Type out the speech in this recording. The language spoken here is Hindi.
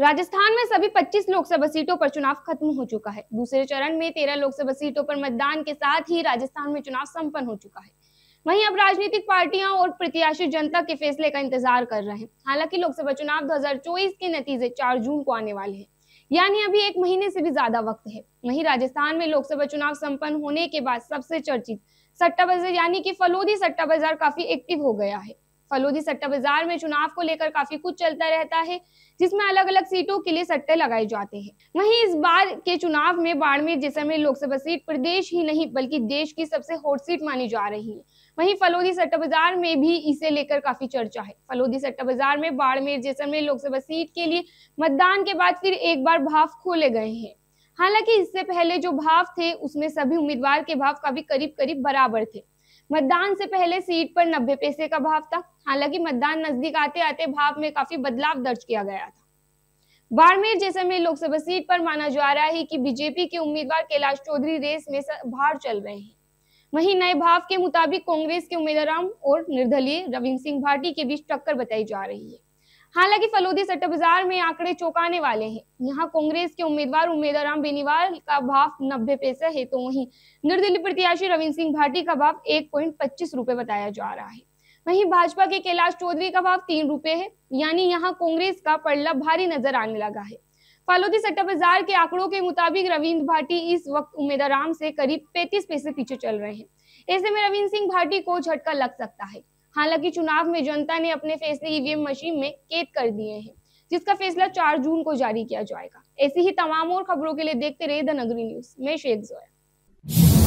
राजस्थान में सभी 25 लोकसभा सीटों पर चुनाव खत्म हो चुका है दूसरे चरण में 13 लोकसभा सीटों पर मतदान के साथ ही राजस्थान में चुनाव संपन्न हो चुका है वहीं अब राजनीतिक पार्टियां और प्रत्याशी जनता के फैसले का इंतजार कर रहे हैं हालांकि लोकसभा चुनाव दो के नतीजे चार जून को आने वाले हैं यानी अभी एक महीने से भी ज्यादा वक्त है वहीं राजस्थान में लोकसभा चुनाव संपन्न होने के बाद सबसे चर्चित सट्टा बाजार यानी कि फलोदी सट्टा बाजार काफी एक्टिव हो गया है फलोदी सट्टा बाजार में चुनाव को लेकर काफी कुछ चलता रहता है जिसमें अलग अलग सीटों के लिए सट्टे लगाए जाते हैं वहीं इस बार के चुनाव में बाड़मेर जैसलमेर लोकसभा सीट प्रदेश ही नहीं बल्कि देश की सबसे हॉट सीट मानी जा रही है वहीं फलोदी सट्टा बाजार में भी इसे लेकर काफी चर्चा है फलोदी सट्टा बाजार में बाड़मेर जैसलमेर लोकसभा सीट के लिए मतदान के बाद फिर एक बार भाव खोले गए हैं हालांकि इससे पहले जो भाव थे उसमें सभी उम्मीदवार के भाव काफी करीब करीब बराबर थे मतदान से पहले सीट पर नब्बे पैसे का भाव था हालांकि मतदान नजदीक आते आते भाव में काफी बदलाव दर्ज किया गया था बाड़मेर में लोकसभा सीट पर माना जा रहा है कि बीजेपी के उम्मीदवार कैलाश चौधरी रेस में बाहर चल रहे हैं वहीं नए भाव के मुताबिक कांग्रेस के उम्मीदवार और निर्दलीय रविंद्र सिंह भाटी के बीच टक्कर बताई जा रही है हालांकि फलोदी सट्टा बाजार में आंकड़े चौंकाने वाले हैं यहाँ कांग्रेस के उम्मीदवार उम्मेदाराम बेनीवाल का भाव नब्बे पैसा है तो वही निर्दलीय प्रत्याशी रविंद्र सिंह भाटी का भाव एक पॉइंट पच्चीस बताया जा रहा है वहीं भाजपा के कैलाश चौधरी का भाव तीन रुपए है यानी यहाँ कांग्रेस का पड़ला भारी नजर आने लगा है फालोदी सट्टा बाजार के आंकड़ों के मुताबिक रविंद्र भाटी इस वक्त उम्मीदाराम से करीब पैंतीस पैसे पीछे चल रहे हैं ऐसे में रविंद्र सिंह भाटी को झटका लग सकता है हालांकि चुनाव में जनता ने अपने फैसले ईवीएम मशीन में कैद कर दिए हैं जिसका फैसला 4 जून को जारी किया जाएगा ऐसी ही तमाम और खबरों के लिए देखते रहे द नगरी न्यूज में शेख जोया